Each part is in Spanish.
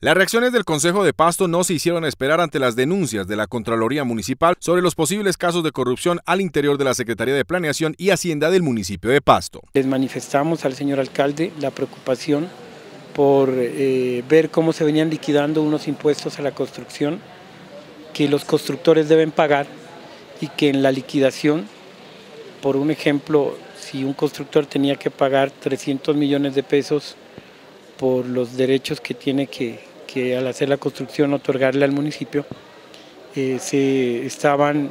Las reacciones del Consejo de Pasto no se hicieron esperar ante las denuncias de la Contraloría Municipal sobre los posibles casos de corrupción al interior de la Secretaría de Planeación y Hacienda del municipio de Pasto. Les manifestamos al señor alcalde la preocupación por eh, ver cómo se venían liquidando unos impuestos a la construcción que los constructores deben pagar y que en la liquidación, por un ejemplo, si un constructor tenía que pagar 300 millones de pesos por los derechos que tiene que, al hacer la construcción otorgarle al municipio, eh, se estaban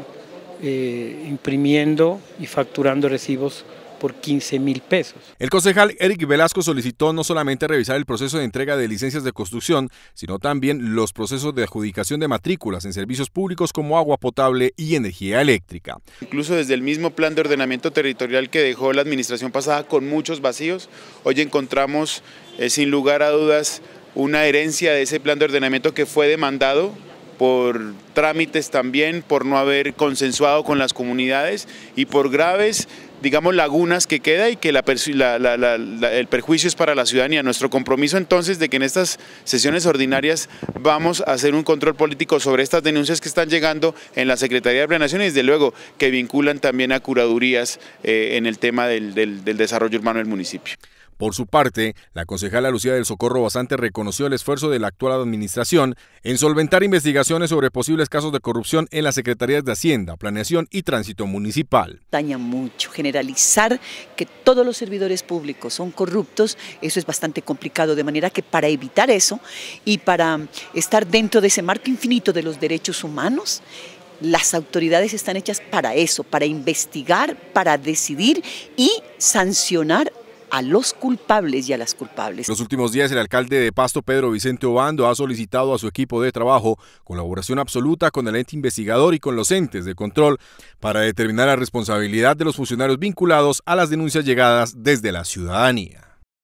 eh, imprimiendo y facturando recibos por 15 mil pesos. El concejal Eric Velasco solicitó no solamente revisar el proceso de entrega de licencias de construcción, sino también los procesos de adjudicación de matrículas en servicios públicos como agua potable y energía eléctrica. Incluso desde el mismo plan de ordenamiento territorial que dejó la administración pasada con muchos vacíos, hoy encontramos es sin lugar a dudas una herencia de ese plan de ordenamiento que fue demandado por trámites también, por no haber consensuado con las comunidades y por graves, digamos, lagunas que queda y que el perjuicio es para la ciudadanía. Nuestro compromiso entonces de que en estas sesiones ordinarias vamos a hacer un control político sobre estas denuncias que están llegando en la Secretaría de Planeación y desde luego que vinculan también a curadurías eh, en el tema del, del desarrollo urbano del municipio. Por su parte, la concejala Lucía del Socorro bastante reconoció el esfuerzo de la actual administración en solventar investigaciones sobre posibles casos de corrupción en las Secretarías de Hacienda, Planeación y Tránsito Municipal. Daña mucho generalizar que todos los servidores públicos son corruptos, eso es bastante complicado, de manera que para evitar eso y para estar dentro de ese marco infinito de los derechos humanos, las autoridades están hechas para eso, para investigar, para decidir y sancionar a los culpables y a las culpables. Los últimos días el alcalde de Pasto, Pedro Vicente Obando, ha solicitado a su equipo de trabajo colaboración absoluta con el ente investigador y con los entes de control para determinar la responsabilidad de los funcionarios vinculados a las denuncias llegadas desde la ciudadanía.